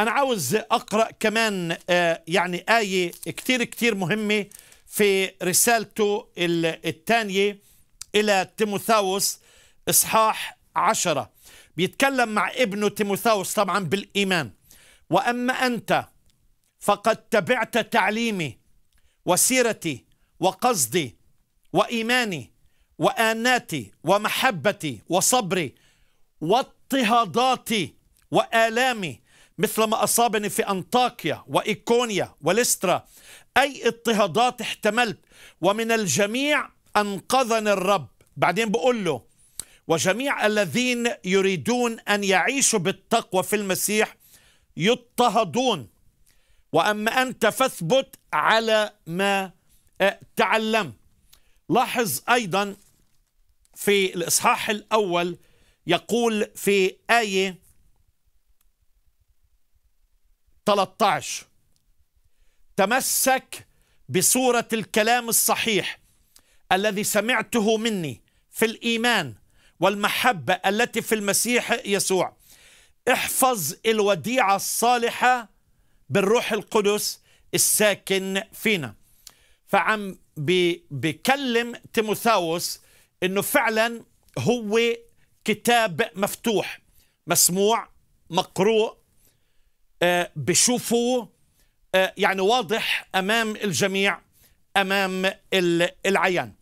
أنا عاوز أقرأ كمان آه، يعني آية كتير كتير مهمة في رسالته الثانية إلى تيموثاوس إصحاح عشرة بيتكلم مع ابنه تيموثاوس طبعا بالإيمان وأما أنت فقد تبعت تعليمي وسيرتي وقصدي وإيماني وآناتي ومحبتي وصبري واضطهاداتي وآلامي مثل ما أصابني في أنطاكيا وإيكونيا ولسترا أي اضطهادات احتملت ومن الجميع أنقذني الرب بعدين بقول له وجميع الذين يريدون أن يعيشوا بالتقوى في المسيح يضطهدون وأما أنت فاثبت على ما آه، تعلم لاحظ أيضا في الإصحاح الأول يقول في آية 13 تمسك بصورة الكلام الصحيح الذي سمعته مني في الإيمان والمحبة التي في المسيح يسوع احفظ الوديعة الصالحة بالروح القدس الساكن فينا فعم بكلم تيموثاوس انه فعلا هو كتاب مفتوح مسموع مقروء آه، بشوفوه آه، يعني واضح امام الجميع امام العيان